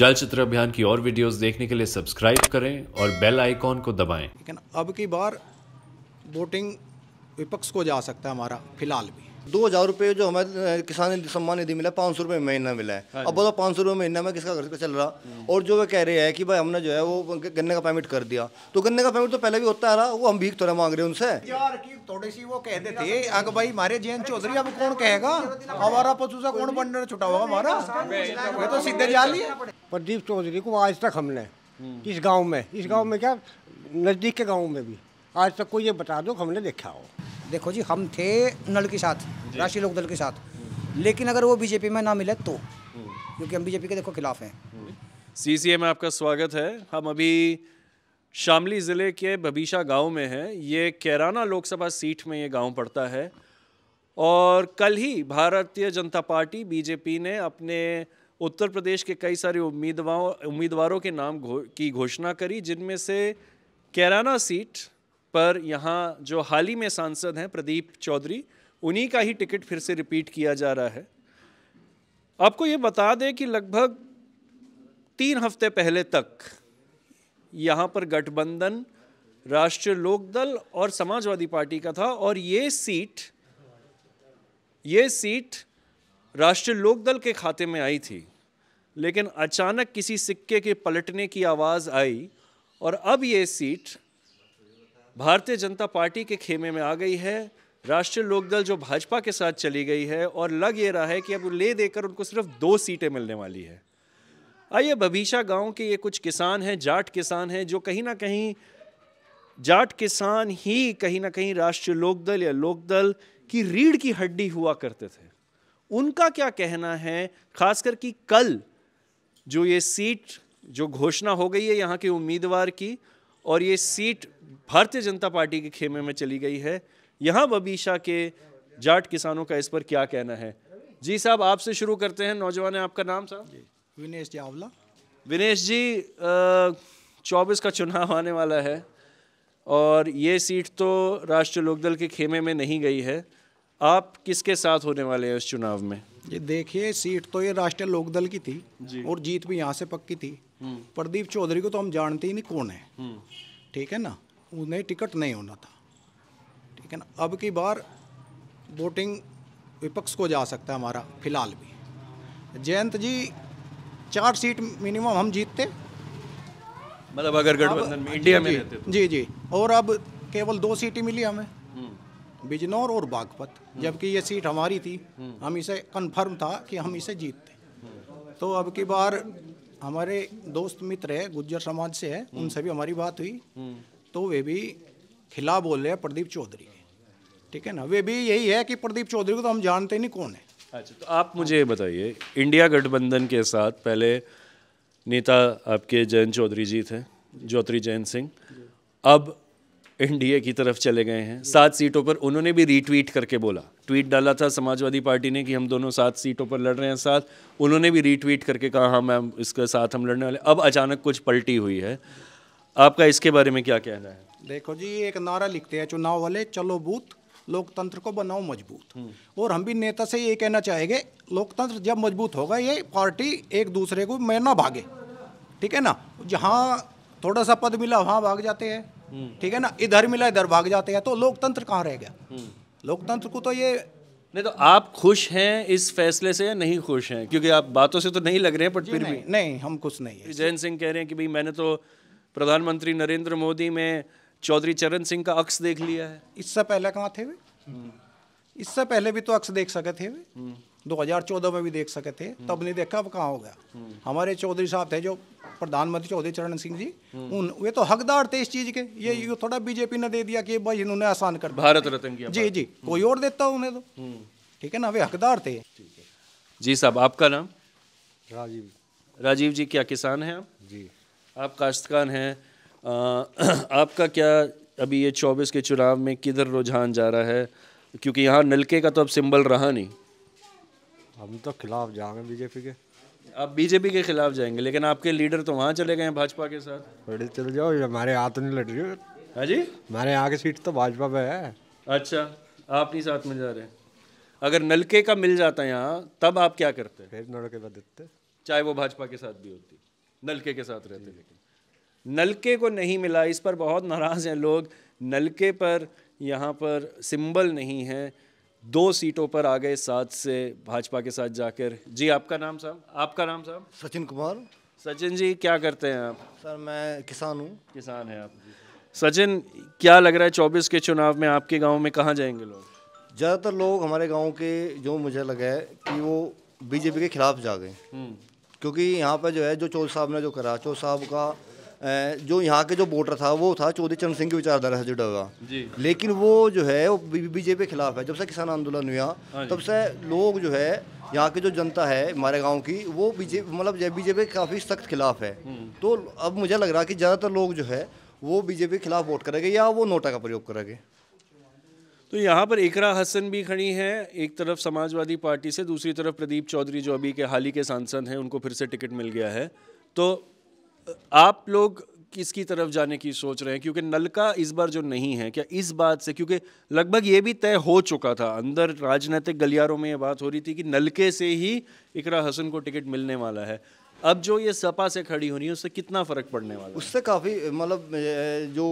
चलचित्र अभियान की और वीडियोस देखने के लिए सब्सक्राइब करें और बेल आइकॉन को दबाएं। लेकिन अब की बार वोटिंग विपक्ष को जा सकता है हमारा फिलहाल भी दो हज़ार रुपये जो हमें किसान सम्मान निधि मिला पाँच सौ रुपये महीना मिला है हाँ अब बोलो पाँच सौ रुपये महीना में किसका खर्च चल रहा हम्म। और जो वे कह रहे हैं कि भाई हमने जो है वो गन्ने का पेमेंट कर दिया तो गन्ने का पेमेंट तो पहले भी होता रहा वो हम भीख थोड़ा तो मांग रहे हैं उनसे यार थोड़ी सी वो कहते थे अगर भाई हमारे जयंत चौधरी अब कौन कहेगा हमारा पशु सा कौन बंडर छुटा हुआ हमारा तो सीधे जाली प्रदीप चौधरी को आज तक हमने हम्म। इस गाँव में इस गाँव में क्या नज़दीक के गाँव में भी आज तक को ये बता दो हमने देखा हो देखो जी हम थे नल के साथ राष्ट्रीय लोकदल के साथ लेकिन अगर वो बीजेपी में ना मिले तो क्योंकि हम बीजेपी के देखो खिलाफ हैं सीसीए में आपका स्वागत है हम अभी शामली ज़िले के बबीशा गांव में हैं ये कैराना लोकसभा सीट में ये गांव पड़ता है और कल ही भारतीय जनता पार्टी बीजेपी ने अपने उत्तर प्रदेश के कई सारे उम्मीदवारों उम्मीदवारों के नाम घो, की घोषणा करी जिनमें से कैराना सीट पर यहाँ जो हाल ही में सांसद हैं प्रदीप चौधरी उन्हीं का ही टिकट फिर से रिपीट किया जा रहा है आपको ये बता दें कि लगभग तीन हफ्ते पहले तक यहाँ पर गठबंधन राष्ट्रीय लोकदल और समाजवादी पार्टी का था और ये सीट ये सीट राष्ट्रीय लोकदल के खाते में आई थी लेकिन अचानक किसी सिक्के के पलटने की आवाज़ आई और अब ये सीट भारतीय जनता पार्टी के खेमे में आ गई है राष्ट्रीय लोकदल जो भाजपा के साथ चली गई है और लग ये रहा है कि अब ले देकर उनको सिर्फ दो सीटें मिलने वाली है आइए बभीषा गांव के ये कुछ किसान हैं जाट किसान हैं जो कहीं ना कहीं जाट किसान ही कहीं ना कहीं राष्ट्रीय लोकदल या लोकदल की रीढ़ की हड्डी हुआ करते थे उनका क्या कहना है खासकर कि कल जो ये सीट जो घोषणा हो गई है यहाँ के उम्मीदवार की और ये सीट भारतीय जनता पार्टी के खेमे में चली गई है यहाँ बबीशा के जाट किसानों का इस पर क्या कहना है जी साहब आपसे शुरू करते हैं नौजवान है आपका नाम साहब विनेश चावला विनेश जी चौबीस का चुनाव आने वाला है और ये सीट तो राष्ट्रीय लोकदल के खेमे में नहीं गई है आप किसके साथ होने वाले हैं इस चुनाव में ये देखिए सीट तो ये राष्ट्रीय लोकदल की थी जी। और जीत भी यहाँ से पक्की थी हम्म। प्रदीप चौधरी को तो हम जानते ही नहीं कौन है हम्म। ठीक है ना उन्हें टिकट नहीं होना था ठीक है ना अब की बार वोटिंग विपक्ष को जा सकता है हमारा फिलहाल भी जयंत जी चार सीट मिनिमम हम जीतते मतलब अगर गठबंधन में इंडिया में रहते तो। जी जी और अब केवल दो सीटें मिली हमें हम्म। बिजनौर और बागपत हम्म। जबकि ये सीट हमारी थी हम्म। हम इसे कन्फर्म था कि हम इसे जीतते तो अब की बार हमारे दोस्त मित्र है गुज्जर समाज से है उनसे भी हमारी बात हुई तो वे भी खिला बोल रहे हैं प्रदीप चौधरी ठीक है ना वे भी यही है कि प्रदीप चौधरी को तो हम जानते नहीं कौन है अच्छा तो आप मुझे बताइए इंडिया गठबंधन के साथ पहले नेता आपके जयंत चौधरी जी थे ज्योतरी जैन सिंह अब एनडीए की तरफ चले गए हैं सात सीटों पर उन्होंने भी रीट्वीट करके बोला ट्वीट डाला था समाजवादी पार्टी ने कि हम दोनों सात सीटों पर लड़ रहे हैं साथ उन्होंने भी रीट्वीट करके कहा हाँ मैम इसके साथ हम लड़ने वाले अब अचानक कुछ पलटी हुई है आपका इसके बारे में क्या कहना है देखो जी एक नारा लिखते हैं चुनाव वाले चलो बूथ लोकतंत्र को बनाओ मजबूत हम्म। और हम भी नेता से ये कहना चाहेंगे लोकतंत्र जब मजबूत होगा ये पार्टी एक दूसरे को मैं ना भागे ठीक है ना जहाँ थोड़ा सा पद मिला वहाँ भाग जाते हैं हम्म। ठीक है ना इधर मिला इधर भाग जाते हैं तो लोकतंत्र कहाँ रह गया हम्म। लोकतंत्र को तो ये नहीं तो आप खुश हैं इस फैसले से या नहीं खुश हैं क्योंकि आप बातों से तो नहीं लग रहे हैं बट फिर भी नहीं हम खुश नहीं है जयंत सिंह कह रहे हैं कि भाई मैंने तो प्रधानमंत्री नरेंद्र मोदी में चौधरी चरण सिंह का अक्स देख लिया है इससे पहले कहाँ थे वे इससे पहले भी तो अक्स देख सके थे वे दो हजार चौदह में भी देख सके थे तब नहीं देखा अब कहाँ हो गया हमारे चौधरी साहब थे जो प्रधानमंत्री चौधरी चरण सिंह जी उन वे तो हकदार थे इस चीज के ये यो थोड़ा बीजेपी ने दे दिया कि भाई इन्होंने आसान कर भारत रत्न किया जी जी कोई और देता उन्हें तो हम्म। ठीक है ना वे हकदार थे जी साहब आपका नाम राजीव राजीव जी क्या किसान हैं आप जी आप काश्तकार हैं आपका क्या अभी ये चौबीस के चुनाव में किधर रुझान जा रहा है क्योंकि यहाँ नलके का तो अब सिंबल रहा नहीं हम तो खिलाफ जाएंगे बीजेपी के आप बीजेपी के खिलाफ जाएंगे लेकिन आपके लीडर तो वहाँ चले गए हैं भाजपा के साथ चले जाओ हमारे यहाँ तो नहीं लड़ रही हाँ जी हमारे यहाँ की सीट तो भाजपा पे है अच्छा आप नहीं साथ में जा रहे अगर नलके का मिल जाता यहाँ तब आप क्या करते फिर नलके पर देते चाहे वो भाजपा के साथ भी होती नलके के साथ रहते लेकिन नलके को नहीं मिला इस पर बहुत नाराज़ हैं लोग नलके पर यहाँ पर सिंबल नहीं है दो सीटों पर आ गए साथ से भाजपा के साथ जाकर जी आपका नाम साहब आपका नाम साहब सचिन कुमार सचिन जी क्या करते हैं आप सर मैं किसान हूँ किसान हैं आप सचिन क्या लग रहा है चौबीस के चुनाव में आपके गांव में कहाँ जाएंगे लोग ज़्यादातर लोग हमारे गांव के जो मुझे लगा है कि वो बीजेपी के खिलाफ जा गए हम्म। क्योंकि यहाँ पर जो है जो चौधरी साहब ने जो करा चौधरी साहब का जो यहाँ के जो वोटर था वो था चौधरी चरण सिंह की विचारधारा से जुड़ा हुआ लेकिन वो जो है वो बीजेपी के खिलाफ है जब से किसान आंदोलन हुआ हाँ तब से लोग जो है यहाँ की जो जनता है हमारे गांव की वो बीजेपी मतलब बीजेपी के काफ़ी सख्त खिलाफ है हम्म। तो अब मुझे लग रहा है कि ज़्यादातर लोग जो है वो बीजेपी के खिलाफ वोट करेंगे या वो नोटा का प्रयोग करेंगे तो यहाँ पर एकरा हसन भी खड़ी हैं एक तरफ समाजवादी पार्टी से दूसरी तरफ प्रदीप चौधरी जो अभी के हाल ही के सांसद हैं उनको फिर से टिकट मिल गया है तो आप लोग किसकी तरफ जाने की सोच रहे हैं क्योंकि नलका इस बार जो नहीं है क्या इस बात से क्योंकि लगभग ये भी तय हो चुका था अंदर राजनीतिक गलियारों में ये बात हो रही थी कि नलके से ही इकरा हसन को टिकट मिलने वाला है अब जो ये सपा से खड़ी होनी है उससे कितना फ़र्क पड़ने वाला उससे काफ़ी मतलब जो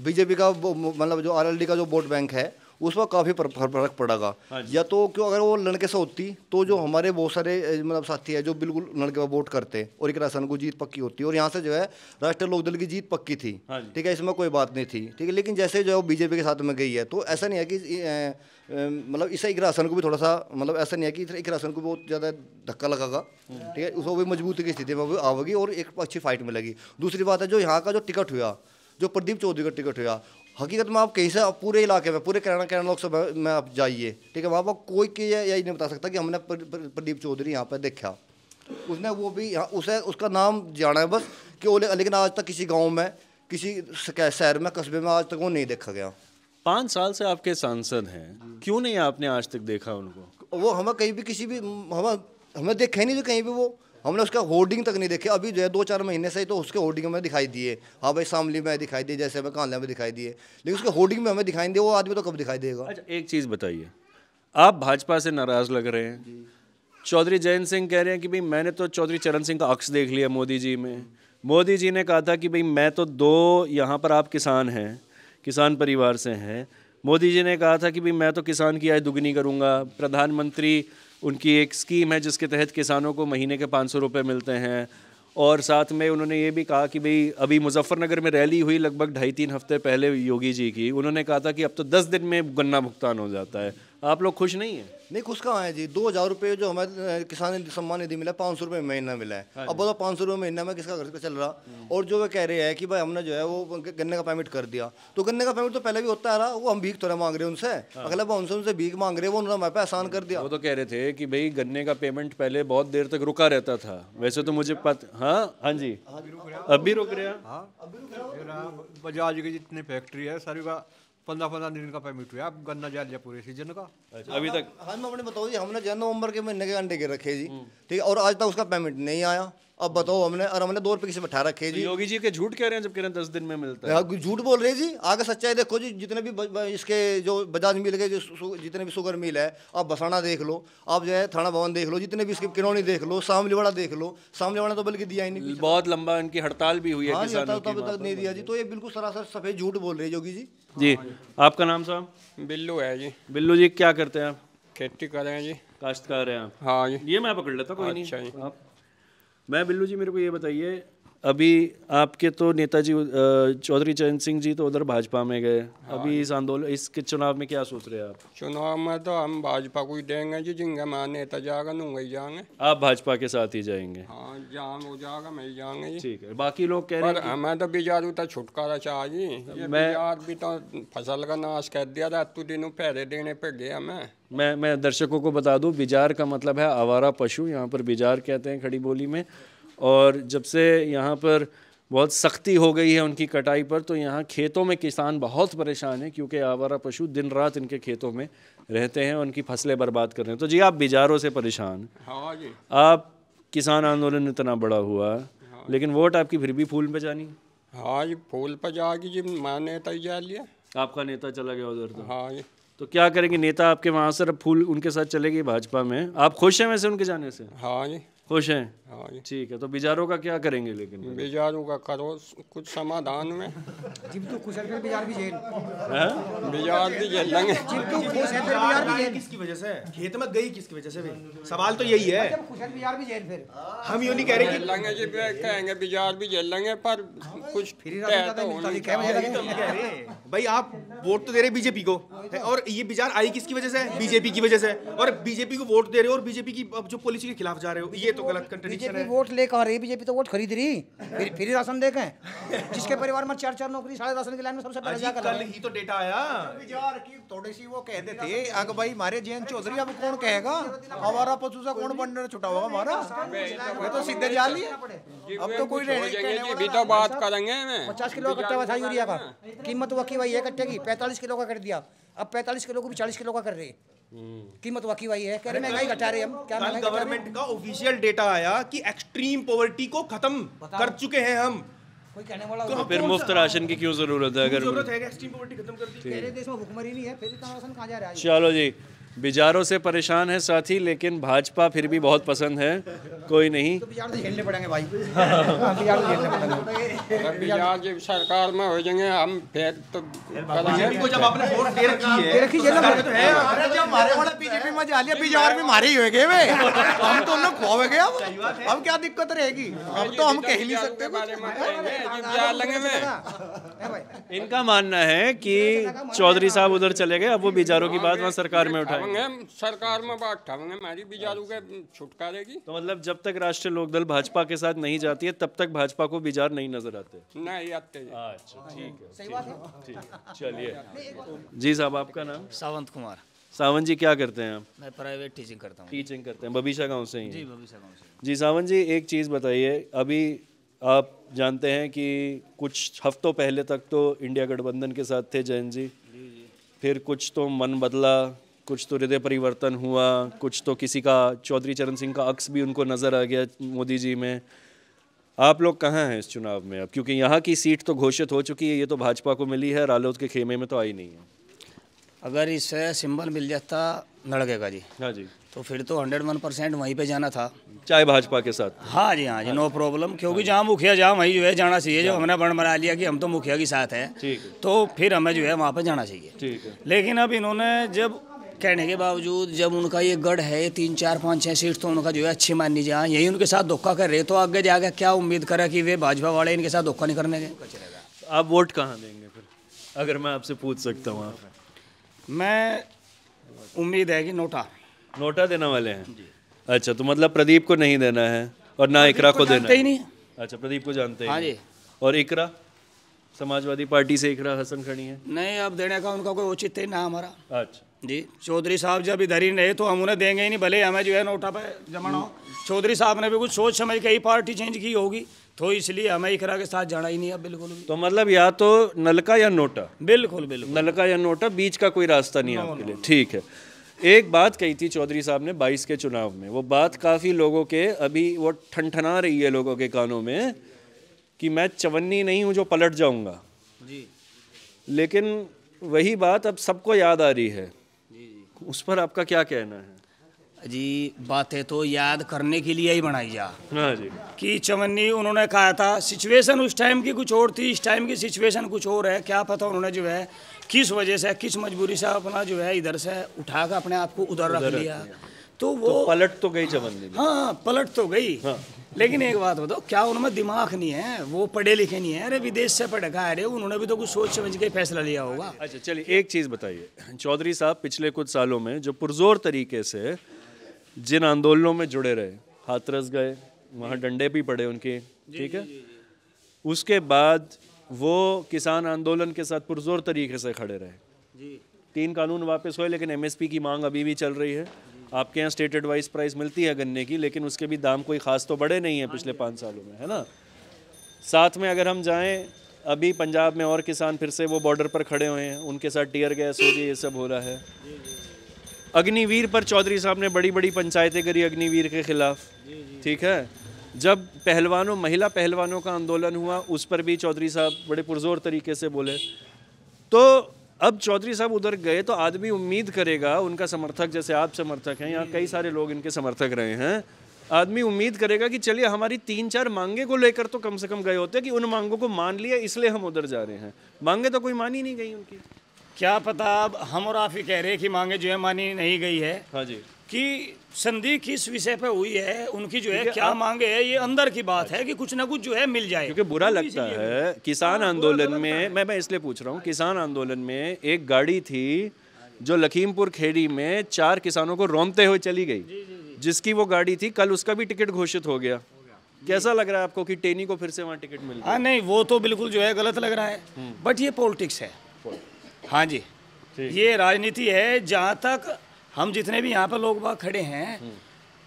बीजेपी का मतलब जो आरएलडी का जो वोट बैंक है उसमें काफ़ी फर्क पड़ेगा हाँ या तो क्यों अगर वो लड़के से होती तो जो हमारे बहुत सारे मतलब साथी है जो बिल्कुल लड़के पर वोट करते और एक राशन को जीत पक्की होती और यहाँ से जो है राष्ट्रीय लोकदल की जीत पक्की थी हाँ ठीक है इसमें कोई बात नहीं थी ठीक है लेकिन जैसे जो है वो बीजेपी के साथ में गई है तो ऐसा नहीं है कि मतलब इसे एक राशन को भी थोड़ा सा मतलब ऐसा नहीं है कि एक राशन को बहुत ज़्यादा धक्का लगेगा हाँ। ठीक है उसको भी मजबूती की स्थिति में आवेगी और एक अच्छी फाइट मिलेगी दूसरी बात है जो यहाँ का जो टिकट हुआ जो प्रदीप चौधरी का टिकट हुआ हकीकत में आप कहीं से आप पूरे इलाके में पूरे करना करना लोकसभा में आप जाइए ठीक है वहाँ पर कोई के यही नहीं बता सकता कि हमने प्रदीप चौधरी यहाँ पर देखा उसने वो भी यहाँ उसे उसका नाम जाना है बस कि वो लेकिन आज तक किसी गाँव में किसी शहर में कस्बे में आज तक वो नहीं देखा गया पाँच साल से आपके सांसद हैं क्यों नहीं आपने आज तक देखा उनको वो हमें कहीं भी किसी भी हम हमें देखे नहीं थे कहीं भी वो हमने उसका होर्डिंग तक नहीं देखे अभी जो है दो चार महीने से ही तो उसके होर्डिंग में दिखाई दिए हाँ भाई शामली में दिखाई दिए जैसे हमें कांधे में दिखाई दिए लेकिन उसके होर्डिंग में हमें दिखाई दिए वो आदमी तो कब दिखाई देगा अच्छा एक चीज़ बताइए आप भाजपा से नाराज़ लग रहे हैं चौधरी जयंत सिंह कह रहे हैं कि भाई मैंने तो चौधरी चरण सिंह का अक्स देख लिया मोदी जी में मोदी जी ने कहा था कि भाई मैं तो दो यहाँ पर आप किसान हैं किसान परिवार से हैं मोदी जी ने कहा था कि भाई मैं तो किसान की आय दुगनी करूँगा प्रधानमंत्री उनकी एक स्कीम है जिसके तहत किसानों को महीने के पाँच सौ रुपये मिलते हैं और साथ में उन्होंने ये भी कहा कि भाई अभी मुजफ्फरनगर में रैली हुई लगभग ढाई तीन हफ्ते पहले योगी जी की उन्होंने कहा था कि अब तो दस दिन में गन्ना भुगतान हो जाता है आप लोग खुश नहीं है नहीं खुश कहाँ है जी दो हज़ार रुपये जो हमें किसान सम्मान निधि मिला पाँच सौ रुपये महीना मिला है हाँ अब बोलो पाँच सौ रुपये महीना में किसका खर्चा चल रहा हम्म। और जो वे कह रहे हैं कि भाई हमने जो है वो गन्ने का पेमेंट कर दिया तो गन्ने का पेमेंट तो पहले भी होता रहा वो हम भीख थोड़ा मांग रहे हैं उनसे हाँ। अगले बार उनसे उनसे भीख मांग रहे हैं वो उन्होंने हमारे पे आसान कर दिया वो तो कह रहे थे कि भाई गन्ने का पेमेंट पहले बहुत देर तक रुका रहता था वैसे तो मुझे पता हाँ हाँ जी अभी हाँ रुक रहा बजाज की जितनी फैक्ट्री है सारी पंद्रह पंद्रह दिन का पेमेंट हुआ गन्ना जा लिया पूरे सीजन का अच्छा, अभी तक हम हाँ, हाँ, अपने बताओ जी हमने नवंबर के महीने के अंडे के रखे जी हम्म। ठीक है और आज तक उसका पेमेंट नहीं आया अब बताओ हमने और हमने दो रुपए किसी बैठा रखे तो जी योगी जी के झूठ कह रहे हैं जब कह रहे हैं दस दिन में मिलता है हाँ, झूठ बोल रहे हैं जी आगे सच्चाई देखो जी जितने भी इसके जो बजाज मिल गए जितने भी शुगर मिल है आप बसाना देख लो आप जो है थाना भवन देख लो जितने भी इसके किरौनी देख लो सामलीवाड़ा देख लो सामलीवाड़ा तो बल्कि दिया ही नहीं बहुत लंबा इनकी हड़ताल भी हुई है हाँ हड़ताल तब तो नहीं दिया जी तो ये बिल्कुल सरासर सफेद झूठ बोल रहे योगी जी हाँ जी आपका नाम साहब बिल्लू है जी बिल्लू जी क्या करते हैं आप खेती कर रहे हैं जी काश्तकार हैं आप हाँ जी ये मैं पकड़ लेता कोई अच्छा नहीं आप मैं बिल्लू जी मेरे को ये बताइए अभी आपके तो नेताजी चौधरी चरण सिंह जी तो उधर भाजपा में गए हाँ। अभी इस आंदोलन इसके चुनाव में क्या सोच रहे हैं आप चुनाव में तो हम भाजपा को ही देंगे जी जिनका मैं नेता जाएगा नुंगा ही जाएंगे आप भाजपा के साथ ही जाएंगे हाँ जाम हो जाएगा मैं ही जाएंगे ठीक है बाकी लोग कह रहे हैं हमें तो बिजार उतना तो छुटकारा चाहिए बिजार भी तो फसल का नाश कर दिया था तू दिनों पहले देने पर गया मैं मैं मैं दर्शकों को बता दूं बिजार का मतलब है आवारा पशु यहाँ पर बिजार कहते हैं खड़ी बोली में और जब से यहाँ पर बहुत सख्ती हो गई है उनकी कटाई पर तो यहाँ खेतों में किसान बहुत परेशान हैं क्योंकि आवारा पशु दिन रात इनके खेतों में रहते हैं उनकी फसलें बर्बाद कर रहे हैं तो जी आप बिजारों से परेशान हाँ, हाँ जी आप किसान आंदोलन इतना बड़ा हुआ हाँ लेकिन वोट आपकी फिर भी फूल पर जानी हाँ जी फूल पर जाएगी जी मैं नेता ही जा लिया आपका नेता चला गया उधर तो हाँ जी तो क्या करेंगे नेता आपके वहाँ से फूल उनके साथ चलेगी भाजपा में आप खुश हैं वैसे उनके जाने से हाँ जी खुश हैं हाँ ठीक है तो बिजारों का क्या करेंगे लेकिन बिजारों का करो कुछ समाधान में जिब तू तो खुश है फिर भी जेल हैं बेजार भी जेल लेंगे जिब तू तो खुश है फिर भी जेल किसकी वजह से खेत में गई किसकी वजह से भाई सवाल तो यही है अच्छा, खुश है बेजार भी जेल फिर हम यूं नहीं कह रहे कि लेंगे जी कहेंगे बिजार भी जेल लेंगे पर कुछ फिर तो भाई आप वोट तो दे रहे बीजेपी को और ये बिजार आई किसकी वजह से बीजेपी की वजह से और बीजेपी को वोट दे रहे हो और बीजेपी की जो पॉलिसी के खिलाफ जा रहे हो ये तो तो गलत कंट्रडिक्शन है वोट लेकर आ रही बीजेपी तो वोट खरीद रही फिर फिर राशन देखें जिसके परिवार में चार चार नौकरी साढ़े राशन की लाइन में सबसे पहले कल ही तो डेटा आया विचार की थोड़ी सी वो कह देते अग भाई मारे जैन चौधरी अब कौन कहेगा हमारा पशु सा कौन बंडर छुटा हुआ हमारा ये तो सीधे जा लिए अब तो कोई नहीं तो बात करेंगे पचास किलो का कट्टा था यूरिया का कीमत वकी भाई है कट्टे की पैंतालीस किलो का कर दिया अब पैंतालीस किलो को भी चालीस किलो का कर रही है कीमत वाकई वही है कह रहे महंगाई घटा रहे हम क्या महंगाई गवर्नमेंट का ऑफिशियल डेटा आया कि एक्सट्रीम पॉवर्टी को खत्म कर चुके हैं हम कोई कहने वाला तो, तो फिर मुफ्त राशन की क्यों जरूरत है अगर जरूरत है एक्सट्रीम पॉवर्टी खत्म कर दी देश में भुखमरी नहीं है फिर इतना राशन कहां जा रहा है चलो जी बिजारों से परेशान है साथी लेकिन भाजपा फिर भी बहुत पसंद है कोई नहीं तो बिजार तो पड़ेंगे भाई हाँ, तो पड़ेंगे बिजार जब सरकार में हो जाएंगे हम फिर तो को जब आपने वोट दे रखी है दे रखी है ना तो अरे जब हमारे वाला बीजेपी में जा लिया बिजार मारे ही हो गए वे हम तो उन्हें खो गए अब अब क्या दिक्कत रहेगी अब तो हम कह नहीं सकते इनका मानना है कि चौधरी साहब हाँ। उधर चले गए अब वो बिजारों की बात वहाँ सरकार में उठाए ठगेंगे सरकार में बात ठगेंगे हमारी भी के अच्छा। छुटका देगी तो मतलब जब तक राष्ट्रीय लोकदल भाजपा के साथ नहीं जाती है तब तक भाजपा को बिजार नहीं नजर आते नहीं आते अच्छा ठीक है चलिए जी साहब आपका नाम सावंत कुमार सावन जी क्या करते हैं आप मैं प्राइवेट टीचिंग करता हूं। टीचिंग करते हैं बबीशा गांव से ही जी बबीशा गांव से जी सावन जी एक चीज़ बताइए अभी आप जानते हैं कि कुछ हफ्तों पहले तक तो इंडिया गठबंधन के साथ थे जैन जी, जी, जी। फिर कुछ तो मन बदला कुछ तो हृदय परिवर्तन हुआ कुछ तो किसी का चौधरी चरण सिंह का अक्स भी उनको नज़र आ गया मोदी जी में आप लोग कहाँ हैं इस चुनाव में अब क्योंकि यहाँ की सीट तो घोषित हो चुकी है ये तो भाजपा को मिली है रालोद के खेमे में तो आई नहीं है अगर इससे सिंबल मिल जाता लड़केगा जी हाँ जी तो फिर तो हंड्रेड वन परसेंट वहीं पर जाना था चाहे भाजपा के साथ हाँ जी हाँ जी नो हाँ प्रॉब्लम क्योंकि हाँ जहाँ मुखिया जहाँ वहीं जो है जाना चाहिए जो हाँ। हमने बन बना लिया कि हम तो मुखिया के साथ हैं तो फिर हमें जो है वहाँ पे जाना चाहिए लेकिन अब इन्होंने जब कहने के बावजूद जब उनका ये गढ़ है तीन चार पाँच छः सीट तो उनका जो है अच्छी मानी जाए यही उनके साथ धोखा कर रहे तो आगे जाकर क्या उम्मीद करा कि वे भाजपा वाले इनके साथ धोखा नहीं करने के आप वोट कहाँ देंगे फिर अगर मैं आपसे पूछ सकता हूँ मैं उम्मीद है कि नोटा नोटा देना वाले हैं अच्छा तो मतलब प्रदीप को नहीं देना है और ना इकरा को, देना ही नहीं अच्छा प्रदीप को जानते हैं हाँ और इकरा समाजवादी पार्टी से इकरा हसन खड़ी है नहीं अब देने का उनका कोई उचित है ना हमारा अच्छा जी चौधरी साहब जब इधर ही रहे तो हम उन्हें देंगे ही नहीं भले हमें जो है नोटा पे जमाना हो चौधरी साहब ने भी कुछ सोच समझ के ही पार्टी चेंज की होगी तो इसलिए हमें इकरा के साथ जाना ही नहीं अब बिल्कुल तो मतलब या तो नलका या नोटा बिल्कुल बिल्कुल नलका या नोटा बीच का कोई रास्ता नहीं आपके लिए ठीक है एक बात कही थी चौधरी साहब ने 22 के चुनाव में वो बात काफ़ी लोगों के अभी वो ठनठना रही है लोगों के कानों में कि मैं चवन्नी नहीं हूँ जो पलट जाऊँगा जी लेकिन वही बात अब सबको याद आ रही है उस पर आपका क्या कहना है जी बातें तो याद करने के लिए ही बनाई जा हाँ जी कि चमन्नी उन्होंने कहा था सिचुएशन उस टाइम की कुछ और थी इस टाइम की सिचुएशन कुछ और है क्या पता उन्होंने जो है किस वजह से किस मजबूरी से अपना जो है इधर से उठा कर अपने आप को उधर रख लिया तो वो तो पलट तो गई चमन हाँ, हाँ पलट तो गई हाँ। लेकिन एक बात बताओ क्या उनमें दिमाग नहीं है वो पढ़े लिखे नहीं है अरे विदेश से पढ़ा अरे उन्होंने भी तो कुछ सोच समझ के फैसला लिया होगा अच्छा चलिए एक चीज़ बताइए चौधरी साहब पिछले कुछ सालों में जो पुरजोर तरीके से जिन आंदोलनों में जुड़े रहे हाथरस गए वहाँ डंडे भी पड़े उनके ठीक है उसके बाद वो किसान आंदोलन के साथ पुरजोर तरीके से खड़े रहे तीन कानून वापस हुए लेकिन एमएसपी की मांग अभी भी चल रही है आपके यहाँ स्टेट एडवाइस प्राइस मिलती है गन्ने की लेकिन उसके भी दाम कोई ख़ास तो बढ़े नहीं है पिछले पाँच सालों में है ना साथ में अगर हम जाएँ अभी पंजाब में और किसान फिर से वो बॉर्डर पर खड़े हुए हैं उनके साथ टीयर गैस हो गई ये सब हो रहा है अग्निवीर पर चौधरी साहब ने बड़ी बड़ी पंचायतें करी अग्निवीर के खिलाफ ठीक है जब पहलवानों महिला पहलवानों का आंदोलन हुआ उस पर भी चौधरी साहब बड़े पुरजोर तरीके से बोले तो अब चौधरी साहब उधर गए तो आदमी उम्मीद करेगा उनका समर्थक जैसे आप समर्थक हैं या कई सारे लोग इनके समर्थक रहे हैं आदमी उम्मीद करेगा कि चलिए हमारी तीन चार मांगे को लेकर तो कम से कम गए होते कि उन मांगों को मान लिया इसलिए हम उधर जा रहे हैं मांगे तो कोई मानी नहीं गई उनकी क्या पता अब हम और आप ही कह रहे हैं कि मांगे जो है मानी नहीं गई है हाँ जी कि संधि किस विषय पे हुई है उनकी जो है क्या आप... मांगे है ये अंदर की बात है कि कुछ ना कुछ जो है मिल जाए क्योंकि बुरा तो लगता है किसान हाँ, आंदोलन तो में मैं मैं इसलिए पूछ रहा हूँ किसान आंदोलन में एक गाड़ी थी जो लखीमपुर खेड़ी में चार किसानों को रोमते हुए चली गई जिसकी वो गाड़ी थी कल उसका भी टिकट घोषित हो गया कैसा लग रहा है आपको कि टेनी को फिर से वहाँ टिकट मिल हाँ नहीं वो तो बिल्कुल जो है गलत लग रहा है हम्म। बट ये पॉलिटिक्स है हाँ जी ये राजनीति है जहाँ तक हम जितने भी यहाँ पर लोग बाग खड़े हैं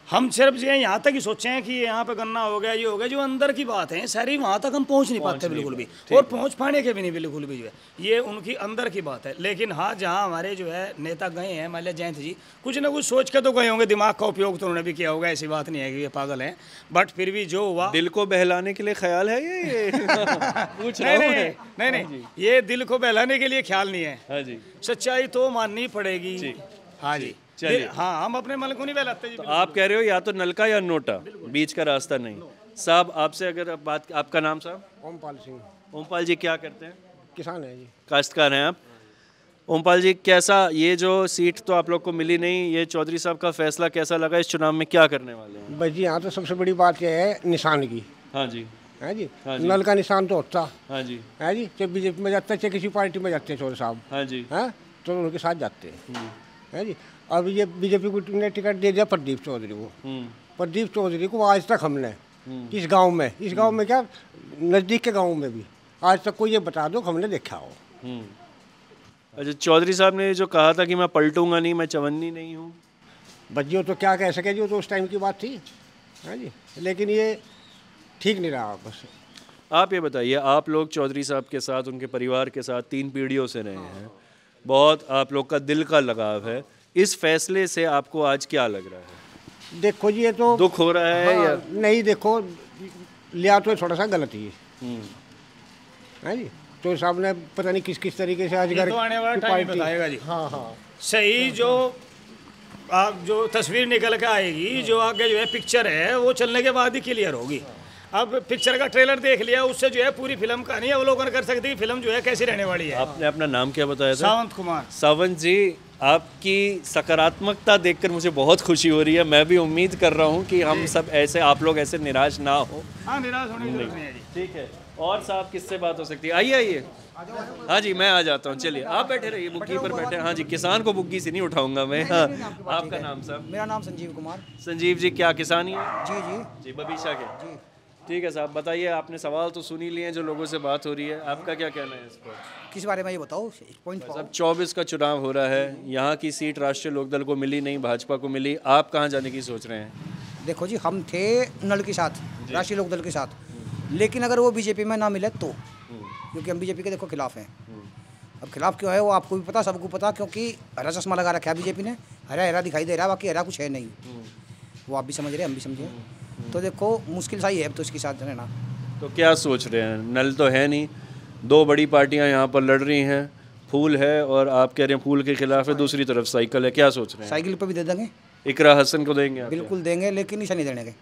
हम सिर्फ ये यहाँ तक ही सोचे हैं कि यहाँ पे गन्ना हो गया ये हो गया जो अंदर की बात है शहरी वहाँ तक हम पहुँच नहीं पाते बिल्कुल भी और पहुँच पाने के भी नहीं बिल्कुल भी जो है ये उनकी अंदर की बात है लेकिन हाँ जहाँ हमारे जो है नेता गए हैं मान लिया जयंत जी कुछ ना कुछ सोच के तो गए होंगे दिमाग का उपयोग तो उन्होंने भी किया होगा ऐसी बात नहीं है कि ये पागल हैं बट फिर भी जो हुआ दिल को बहलाने के लिए ख्याल है ये कुछ नहीं नहीं नहीं हाँ ये दिल को बहलाने के लिए ख्याल नहीं है हाँ सच्चाई तो माननी पड़ेगी हाँ जी चलिए हाँ हम अपने नहीं बहलाते जी तो आप कह रहे हो या तो नलका या नोटा बीच का रास्ता नहीं साहब आपसे अगर आप बात आपका नाम साहब ओमपाल सिंह ओमपाल जी क्या करते हैं किसान है जी काश्तकार हैं आप ओमपाल जी कैसा ये जो सीट तो आप लोग को मिली नहीं ये चौधरी साहब का फैसला कैसा लगा इस चुनाव में क्या करने वाले हैं भाई जी यहाँ तो सबसे बड़ी बात यह है निशान की हाँ जी है जी हाँ नल का निशान तो होता हाँ जी है जी चाहे बीजेपी में जाते चाहे किसी पार्टी में जाते हैं चौधरी साहब हाँ जी है तो उनके साथ जाते हैं है जी अब ये बीजेपी को ने टिकट दे दिया प्रदीप चौधरी को हम्म। प्रदीप चौधरी को आज तक हमने हम्म। इस गांव में इस गांव हम्म। में क्या नज़दीक के गांव में भी आज तक को ये बता दो हमने देखा हो अच्छा चौधरी साहब ने जो कहा था कि मैं पलटूंगा नहीं मैं चवन्नी नहीं हूँ बजियो तो क्या कह सके जो तो उस टाइम की बात थी है हाँ जी लेकिन ये ठीक नहीं रहा बस आप ये बताइए आप लोग चौधरी साहब के साथ उनके परिवार के साथ तीन पीढ़ियों से रहे हैं बहुत आप लोग का दिल का लगाव है इस फैसले से आपको आज क्या लग रहा है देखो जी ये तो दुख हो रहा है हाँ, या नहीं देखो लिया तो थोड़ा सा गलत ही है हम्म। हाँ जी तो साहब ने पता नहीं किस किस तरीके से आज तो घर बताएगा जी हाँ हाँ सही हाँ, जो हाँ। आप जो तस्वीर निकल के आएगी जो आगे जो है पिक्चर है वो चलने के बाद ही क्लियर होगी अब पिक्चर का ट्रेलर देख लिया उससे जो है पूरी फिल्म का नहीं अवलोकन कर सकते फिल्म जो है कैसी रहने वाली है आपने अपना नाम क्या बताया था सावंत कुमार सावंत जी आपकी सकारात्मकता देखकर मुझे बहुत खुशी हो रही है मैं भी उम्मीद कर रहा हूँ कि हम सब ऐसे आप लोग ऐसे निराश ना हो हाँ निराश होने की जरूरत नहीं है ठीक है और साहब किससे बात हो सकती है आइए आइए हाँ जी मैं आ जाता हूँ चलिए आप बैठे रहिए बुग्गी पर बैठे हाँ जी किसान को बुग्गी से नहीं उठाऊंगा मैं हाँ आपका नाम साहब मेरा नाम संजीव कुमार संजीव जी क्या किसान ही है जी जी जी बबीशा के जी ठीक है साहब बताइए आपने सवाल तो सुनी लिए जो लोगों से बात हो रही है आपका क्या कहना है इस पर किस बारे में ये बताओ एक पॉइंट साहब चौबीस का चुनाव हो रहा है यहाँ की सीट राष्ट्रीय लोकदल को मिली नहीं भाजपा को मिली आप कहाँ जाने की सोच रहे हैं देखो जी हम थे नल के साथ राष्ट्रीय लोकदल के साथ लेकिन अगर वो बीजेपी में ना मिले तो क्योंकि हम बीजेपी के देखो खिलाफ हैं अब खिलाफ क्यों है वो आपको भी पता सबको पता क्योंकि हरा चश्मा लगा रखा है बीजेपी ने हरा हरा दिखाई दे रहा है बाकी हरा कुछ है नहीं वो आप भी समझ रहे हम भी समझे तो देखो मुश्किल सा ही है तो इसके साथ रहना तो क्या सोच रहे हैं नल तो है नहीं दो बड़ी पार्टियां यहाँ पर लड़ रही हैं फूल है और आप कह रहे हैं फूल के खिलाफ है हाँ। दूसरी तरफ साइकिल है क्या सोच रहे हैं साइकिल पर भी दे देंगे इकरा हसन को देंगे बिल्कुल देंगे लेकिन ईशा नहीं देने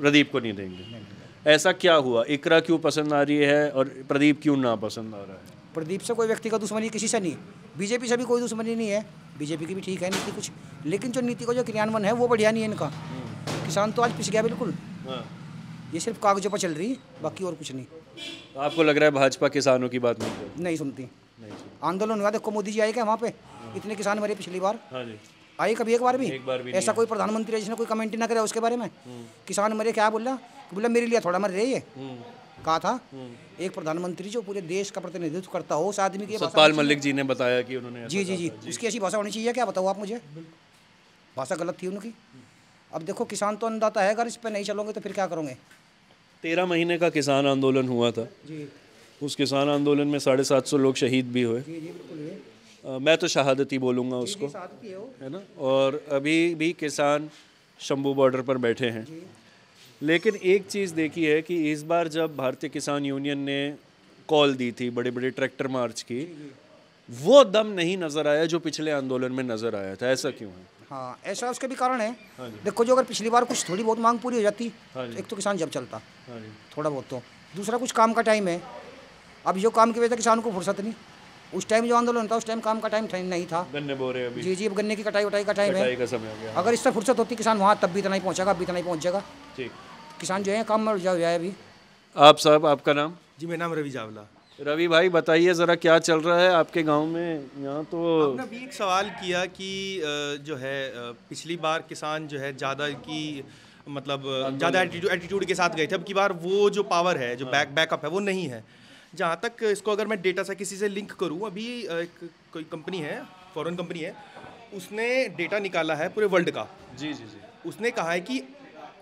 प्रदीप को नहीं देंगे ऐसा क्या हुआ इकरा क्यों पसंद आ रही है और प्रदीप क्यों ना पसंद आ रहा है प्रदीप से कोई व्यक्ति का दुश्मनी किसी से नहीं बीजेपी से भी कोई दुश्मनी नहीं है बीजेपी की भी ठीक है नीति कुछ लेकिन जो नीति का जो क्रियान्वयन है वो बढ़िया नहीं है इनका हम्म। किसान तो आज पिस गया बिल्कुल हाँ। ये सिर्फ कागजों पर चल रही है बाकी और कुछ नहीं तो आपको लग रहा है भाजपा किसानों की बात नहीं नहीं सुनती आंदोलन हुआ देखो मोदी जी आए क्या वहाँ पे हाँ। इतने किसान मरे पिछली बार हाँ आए कभी एक बार भी एक बार भी ऐसा कोई प्रधानमंत्री है जिसने कोई कमेंट ना करे उसके बारे में हम्म। किसान मरे क्या बोला बोला मेरे लिए थोड़ा मर रही है हम्म। कहा था हम्म। एक प्रधानमंत्री जो पूरे देश का प्रतिनिधित्व करता हो उस आदमी की सतपाल मलिक जी ने बताया कि उन्होंने जी जी जी उसकी ऐसी भाषा होनी चाहिए क्या बताओ आप मुझे भाषा गलत थी उनकी अब देखो किसान तो अन्नदाता है अगर इस पर नहीं चलोगे तो फिर क्या करोगे तेरह महीने का किसान आंदोलन हुआ था जी उस किसान आंदोलन में साढ़े सात सौ लोग शहीद भी हुए जी जी आ, मैं तो शहादत ही बोलूँगा उसको है ना और अभी भी किसान शंभू बॉर्डर पर बैठे हैं लेकिन एक चीज़ देखी है कि इस बार जब भारतीय किसान यूनियन ने कॉल दी थी बड़े बड़े ट्रैक्टर मार्च की वो दम नहीं नज़र आया जो पिछले आंदोलन में नज़र आया था ऐसा क्यों है हाँ ऐसा उसके भी कारण है हाँ देखो जो अगर पिछली बार कुछ थोड़ी बहुत मांग पूरी हो जाती हाँ तो एक तो किसान जब चलता हाँ थोड़ा बहुत तो दूसरा कुछ काम का टाइम है अब जो काम की वजह से किसान को फुर्सत नहीं उस टाइम जो आंदोलन था उस टाइम काम का टाइम नहीं था गन्ने रहे अभी जी जी अब गन्ने की कटाई वटाई का टाइम है का अगर इससे फुर्सत होती किसान वहाँ तब भी इतना ही पहुँचेगा अभी इतना ही पहुँचेगा किसान जो है काम में उलझा हुआ है अभी आप साहब आपका नाम जी मेरा नाम रवि जावला रवि भाई बताइए ज़रा क्या चल रहा है आपके गांव में यहाँ तो अभी एक सवाल किया कि जो है पिछली बार किसान जो है ज़्यादा की मतलब ज़्यादा एटीट्यूड के साथ गए थे अब की बार वो जो पावर है जो बैक हाँ। बैकअप है वो नहीं है जहाँ तक इसको अगर मैं डेटा से किसी से लिंक करूँ अभी एक कोई कंपनी है फॉरेन कंपनी है उसने डेटा निकाला है पूरे वर्ल्ड का जी जी जी उसने कहा है कि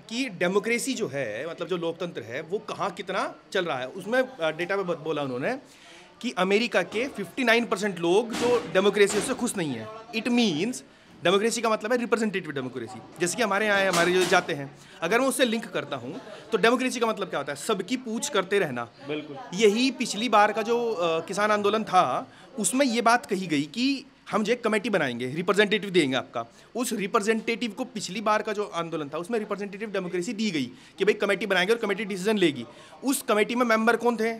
कि डेमोक्रेसी जो है मतलब जो लोकतंत्र है वो कहाँ कितना चल रहा है उसमें डेटा में बोला उन्होंने कि अमेरिका के 59 परसेंट लोग जो डेमोक्रेसी उससे खुश नहीं है इट मीन्स डेमोक्रेसी का मतलब है रिप्रेजेंटेटिव डेमोक्रेसी जैसे कि हमारे यहाँ हमारे जो जाते हैं अगर मैं उससे लिंक करता हूँ तो डेमोक्रेसी का मतलब क्या होता है सबकी पूछ करते रहना बिल्कुल यही पिछली बार का जो किसान आंदोलन था उसमें ये बात कही गई कि हम जो एक कमेटी बनाएंगे रिप्रेजेंटेटिव देंगे आपका उस रिप्रेजेंटेटिव को पिछली बार का जो आंदोलन था उसमें रिप्रेजेंटेटिव डेमोक्रेसी दी गई कि भाई कमेटी बनाएंगे और कमेटी डिसीजन लेगी उस कमेटी में मेंबर कौन थे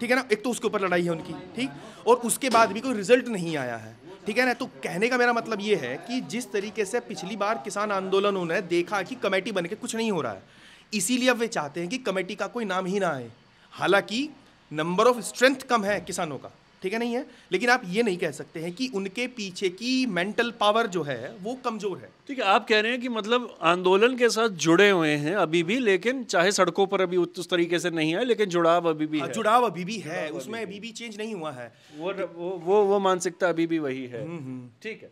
ठीक है ना एक तो उसके ऊपर लड़ाई है उनकी ठीक और उसके बाद भी कोई रिजल्ट नहीं आया है ठीक है ना तो कहने का मेरा मतलब ये है कि जिस तरीके से पिछली बार किसान आंदोलनों ने देखा कि कमेटी बन के कुछ नहीं हो रहा है इसीलिए अब वे चाहते हैं कि कमेटी का कोई नाम ही ना आए हालांकि नंबर ऑफ स्ट्रेंथ कम है किसानों का ठीक है नहीं है लेकिन आप ये नहीं कह सकते हैं कि उनके पीछे की मेंटल पावर जो है वो कमजोर है ठीक है आप कह रहे हैं कि मतलब आंदोलन के साथ जुड़े हुए हैं अभी भी लेकिन चाहे सड़कों पर अभी उस तरीके से नहीं हाँ, है लेकिन जुड़ाव अभी भी है। जुड़ाव अभी भी है उसमें अभी भी चेंज नहीं हुआ है वो वो वो मानसिकता अभी भी वही है हम्म, हम्म। ठीक है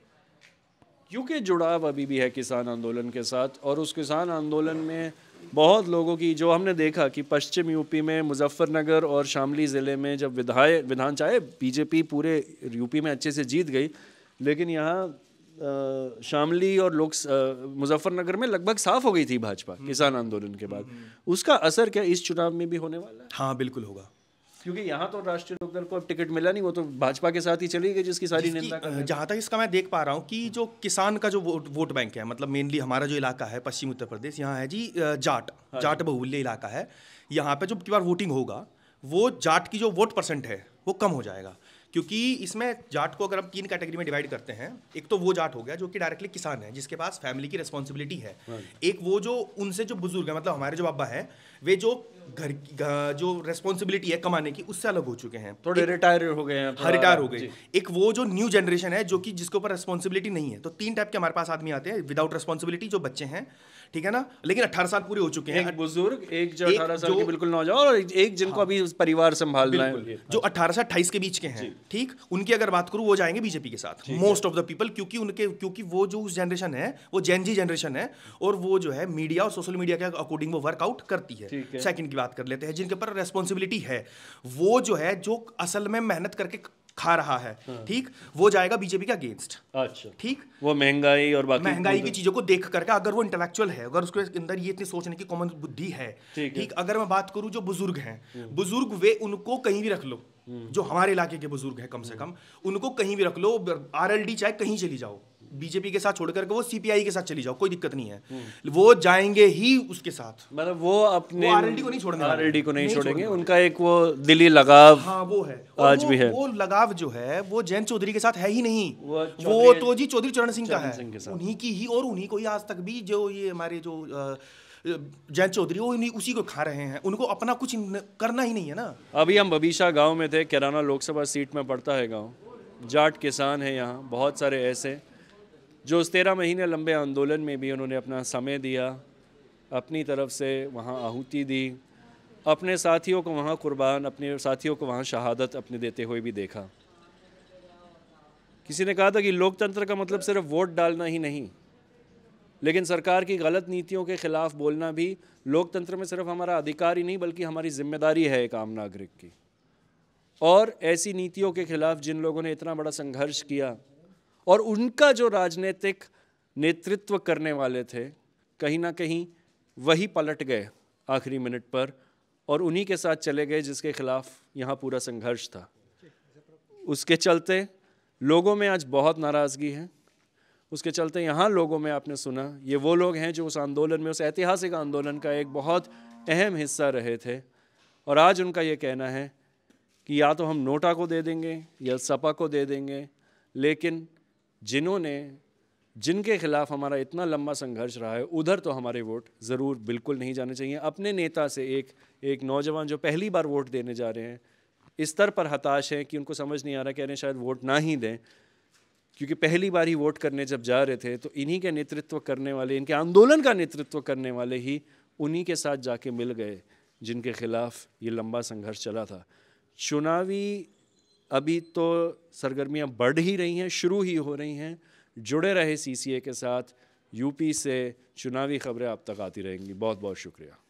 क्योंकि जुड़ाव अभी भी है किसान आंदोलन के साथ और उस किसान आंदोलन में बहुत लोगों की जो हमने देखा कि पश्चिम यूपी में मुजफ्फरनगर और शामली ज़िले में जब विधाय विधान चाहे बीजेपी पूरे यूपी में अच्छे से जीत गई लेकिन यहाँ शामली और लोग मुजफ्फरनगर में लगभग साफ हो गई थी भाजपा हम्म। किसान आंदोलन के बाद हम्म। उसका असर क्या इस चुनाव में भी होने वाला है हाँ बिल्कुल होगा क्योंकि यहाँ तो राष्ट्रीय लोकदल को अब टिकट मिला नहीं वो तो भाजपा के साथ ही चली गई जिसकी सारी निंदा जहाँ तक इसका मैं देख पा रहा हूँ कि जो किसान का जो वोट वोट बैंक है मतलब मेनली हमारा जो इलाका है पश्चिम उत्तर प्रदेश यहाँ है जी जाट हाँ। जाट बहुल्य इलाका है यहाँ पर जो बार वोटिंग होगा वो जाट की जो वोट परसेंट है वो कम हो जाएगा क्योंकि इसमें जाट को अगर हम तीन कैटेगरी में डिवाइड करते हैं एक तो वो जाट हो गया जो कि डायरेक्टली किसान है जिसके पास फैमिली की रिस्पॉन्सिबिलिटी है हाँ। एक वो जो उनसे जो बुजुर्ग है मतलब हमारे जो बाबा है वे जो घर जो रेस्पॉन्सिबिलिटी है कमाने की उससे अलग हो चुके हैं थोड़े रिटायर हो गए हैं रिटायर हाँ, हो गए एक वो जो न्यू जनरेशन है जो कि जिसके ऊपर रेस्पॉन्सिबिलिटी नहीं है तो तीन टाइप के हमारे पास आदमी आते हैं विदाउट रेस्पॉन्सिबिलिटी जो बच्चे हैं ठीक है ना लेकिन अठारह साल पूरे हो चुके हैं बुजुर्ग एक जो अठारह साल के बिल्कुल नौजवान और एक जिनको हाँ। अभी परिवार संभाल संभालना है जो अठारह से अट्ठाईस के बीच के हैं ठीक उनकी अगर बात करूं वो जाएंगे बीजेपी के साथ मोस्ट ऑफ द पीपल क्योंकि उनके क्योंकि वो जो उस जनरेशन है वो जेन जी जनरेशन है और वो जो है मीडिया और सोशल मीडिया के अकॉर्डिंग वो वर्कआउट करती है सेकंड की बात कर लेते हैं जिनके पर रेस्पॉन्सिबिलिटी है वो जो है जो असल में मेहनत करके खा रहा है हाँ। ठीक वो जाएगा बीजेपी के अगेंस्ट अच्छा ठीक वो महंगाई और बाकी महंगाई की चीजों को देख करके अगर वो इंटेलेक्चुअल है अगर उसके अंदर ये इतनी सोचने की कॉमन बुद्धि है ठीक अगर मैं बात करूँ जो बुजुर्ग हैं हम्म। बुजुर्ग वे उनको कहीं भी रख लो हम्म। जो हमारे इलाके के बुजुर्ग हैं कम से हम्म। कम उनको कहीं भी रख लो आर चाहे कहीं चली जाओ बीजेपी के साथ छोड़कर वो सीपीआई के साथ चली जाओ कोई दिक्कत नहीं है हम्म। वो जाएंगे ही उसके साथ मतलब वो अपने आरएलडी को नहीं छोड़ने आरएलडी को नहीं, नहीं छोड़ेंगे उनका एक वो दिल्ली लगाव हाँ वो है आज वो, भी है वो लगाव जो है वो जैन चौधरी के साथ है ही नहीं वो तो जी चौधरी चरण सिंह का है उन्हीं की ही और उन्हीं को ही आज तक भी जो ये हमारे जो जैन चौधरी वो उसी को खा रहे हैं उनको अपना कुछ करना ही नहीं है ना अभी हम बबीशा गांव में थे केराना लोकसभा सीट में पड़ता है गांव जाट किसान है यहाँ बहुत सारे ऐसे जो उस तेरह महीने लंबे आंदोलन में भी उन्होंने अपना समय दिया अपनी तरफ से वहाँ आहूति दी अपने साथियों को वहाँ कुर्बान अपने साथियों को वहाँ शहादत अपने देते हुए भी देखा किसी ने कहा था कि लोकतंत्र का मतलब सिर्फ वोट डालना ही नहीं लेकिन सरकार की गलत नीतियों के खिलाफ बोलना भी लोकतंत्र में सिर्फ हमारा अधिकार ही नहीं बल्कि हमारी जिम्मेदारी है एक आम नागरिक की और ऐसी नीतियों के खिलाफ जिन लोगों ने इतना बड़ा संघर्ष किया और उनका जो राजनीतिक नेतृत्व करने वाले थे कहीं ना कहीं वही पलट गए आखिरी मिनट पर और उन्हीं के साथ चले गए जिसके खिलाफ यहाँ पूरा संघर्ष था उसके चलते लोगों में आज बहुत नाराज़गी है उसके चलते यहाँ लोगों में आपने सुना ये वो लोग हैं जो उस आंदोलन में उस ऐतिहासिक आंदोलन का एक बहुत अहम हिस्सा रहे थे और आज उनका ये कहना है कि या तो हम नोटा को दे देंगे या सपा को दे देंगे लेकिन जिन्होंने जिनके खिलाफ हमारा इतना लंबा संघर्ष रहा है उधर तो हमारे वोट ज़रूर बिल्कुल नहीं जाने चाहिए अपने नेता से एक एक नौजवान जो पहली बार वोट देने जा रहे हैं इस स्तर पर हताश हैं कि उनको समझ नहीं आ रहा कह रहे हैं शायद वोट ना ही दें क्योंकि पहली बार ही वोट करने जब जा रहे थे तो इन्हीं के नेतृत्व करने वाले इनके आंदोलन का नेतृत्व करने वाले ही उन्हीं के साथ जाके मिल गए जिनके खिलाफ ये लंबा संघर्ष चला था चुनावी अभी तो सरगर्मियाँ बढ़ ही रही हैं शुरू ही हो रही हैं जुड़े रहे सी के साथ यूपी से चुनावी खबरें आप तक आती रहेंगी बहुत बहुत शुक्रिया